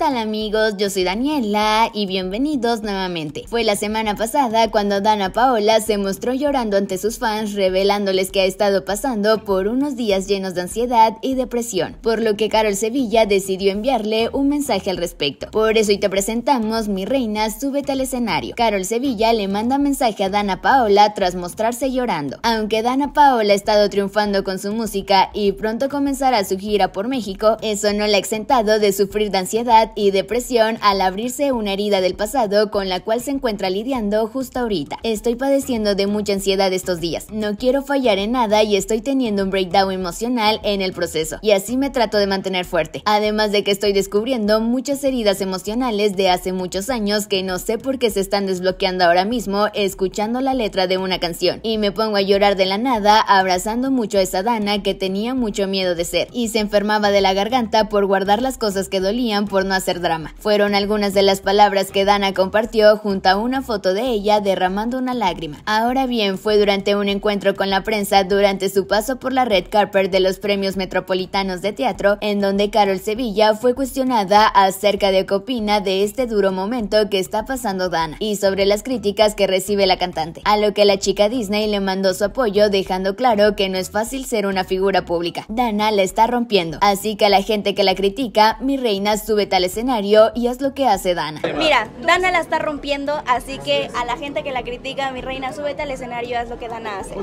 tal amigos? Yo soy Daniela y bienvenidos nuevamente. Fue la semana pasada cuando Dana Paola se mostró llorando ante sus fans revelándoles que ha estado pasando por unos días llenos de ansiedad y depresión, por lo que Carol Sevilla decidió enviarle un mensaje al respecto. Por eso hoy te presentamos Mi Reina, súbete al escenario. Carol Sevilla le manda mensaje a Dana Paola tras mostrarse llorando. Aunque Dana Paola ha estado triunfando con su música y pronto comenzará su gira por México, eso no la ha exentado de sufrir de ansiedad y depresión al abrirse una herida del pasado con la cual se encuentra lidiando justo ahorita. Estoy padeciendo de mucha ansiedad estos días. No quiero fallar en nada y estoy teniendo un breakdown emocional en el proceso. Y así me trato de mantener fuerte. Además de que estoy descubriendo muchas heridas emocionales de hace muchos años que no sé por qué se están desbloqueando ahora mismo escuchando la letra de una canción. Y me pongo a llorar de la nada abrazando mucho a esa Dana que tenía mucho miedo de ser. Y se enfermaba de la garganta por guardar las cosas que dolían por no hacer drama. Fueron algunas de las palabras que Dana compartió junto a una foto de ella derramando una lágrima. Ahora bien, fue durante un encuentro con la prensa durante su paso por la red carpet de los premios metropolitanos de teatro, en donde Carol Sevilla fue cuestionada acerca de qué opina de este duro momento que está pasando Dana y sobre las críticas que recibe la cantante, a lo que la chica Disney le mandó su apoyo dejando claro que no es fácil ser una figura pública. Dana la está rompiendo, así que a la gente que la critica, mi reina, sube tales escenario y es lo que hace Dana. Mira, Dana la está rompiendo, así que a la gente que la critica, mi reina, súbete al escenario, es lo que Dana hace.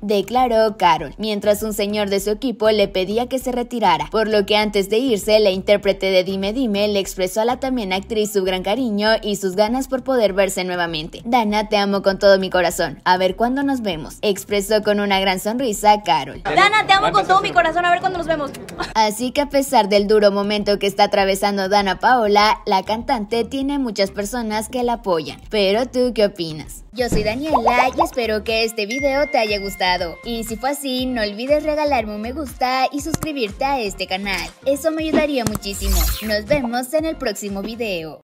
Declaró Carol, mientras un señor de su equipo le pedía que se retirara, por lo que antes de irse, la intérprete de Dime Dime le expresó a la también actriz su gran cariño y sus ganas por poder verse nuevamente. Dana, te amo con todo mi corazón. A ver cuándo nos vemos, expresó con una gran sonrisa Carol. Dana, te amo con todo mi corazón, a ver cuándo nos vemos. Así que a pesar del duro momento que está atravesando Dana Paola, la cantante tiene muchas personas que la apoyan. Pero tú, ¿qué opinas? Yo soy Daniela y espero que este video te haya gustado. Y si fue así, no olvides regalarme un me gusta y suscribirte a este canal. Eso me ayudaría muchísimo. Nos vemos en el próximo video.